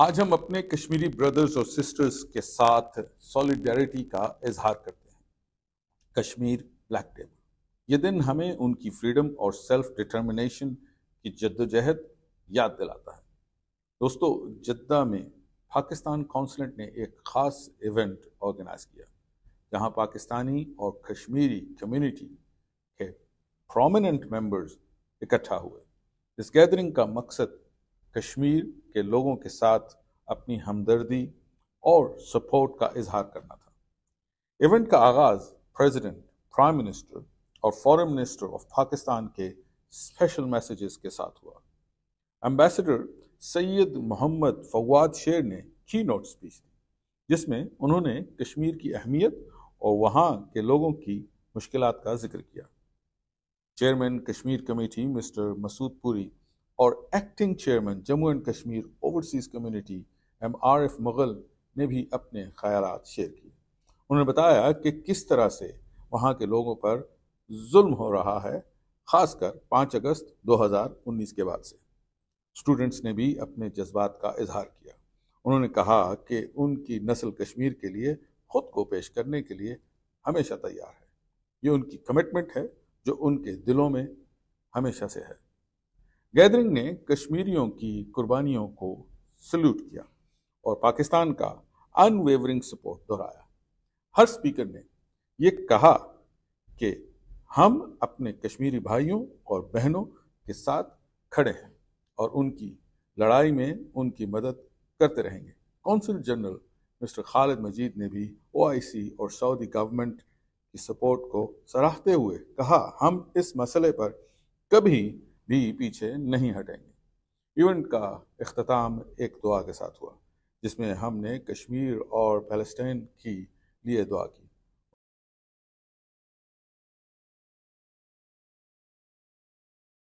आज हम अपने कश्मीरी ब्रदर्स और सिस्टर्स के साथ सॉलिडरिटी का इजहार करते हैं कश्मीर ब्लैक टेबल ये दिन हमें उनकी फ्रीडम और सेल्फ डिटर्मिनेशन की जद्दोजहद याद दिलाता है दोस्तों जद्दा में पाकिस्तान कौंसलेट ने एक ख़ास इवेंट ऑर्गेनाइज किया जहां पाकिस्तानी और कश्मीरी कम्युनिटी के प्रोमिनेंट मेंबर्स इकट्ठा हुए इस गैदरिंग का मकसद कश्मीर के लोगों के साथ अपनी हमदर्दी और सपोर्ट का इजहार करना था इवेंट का आगाज़ प्रेसिडेंट प्राइम मिनिस्टर और फॉरेन मिनिस्टर ऑफ पाकिस्तान के स्पेशल मैसेजेस के साथ हुआ एम्बेसडर सैयद मोहम्मद फवाद शेर ने की नोट स्पीच दी जिसमें उन्होंने कश्मीर की अहमियत और वहाँ के लोगों की मुश्किल का जिक्र किया chairman Kashmir committee mister Masood Puri और acting chairman Jammu and Kashmir overseas community M R F Mughal ने भी अपने ख्याल शेयर किए उन्होंने बताया कि किस तरह से वहाँ के लोगों पर जुल्म हो रहा है खासकर 5 अगस्त 2019 के बाद से स्टूडेंट्स ने भी अपने जज्बात का इजहार किया उन्होंने कहा कि उनकी नस्ल कश्मीर के लिए खुद को पेश करने के लिए हमेशा तैयार है ये उनकी कमिटमेंट है जो उनके दिलों में हमेशा से है गैदरिंग ने कश्मीरियों की कुर्बानियों को सल्यूट किया और पाकिस्तान का अनवेवरिंग सपोर्ट दोहराया हर स्पीकर ने यह कहा कि हम अपने कश्मीरी भाइयों और बहनों के साथ खड़े हैं और उनकी लड़ाई में उनकी मदद करते रहेंगे consul general mister Khalid Majeed ने भी ओआईसी और सऊदी गवर्नमेंट की सपोर्ट को सराहते हुए कहा हम इस मसले पर कभी भी पीछे नहीं हटेंगे इवेंट का अख्ताम एक दुआ के साथ हुआ जिसमें हमने कश्मीर और पैलेस्टीन की लिए दुआ की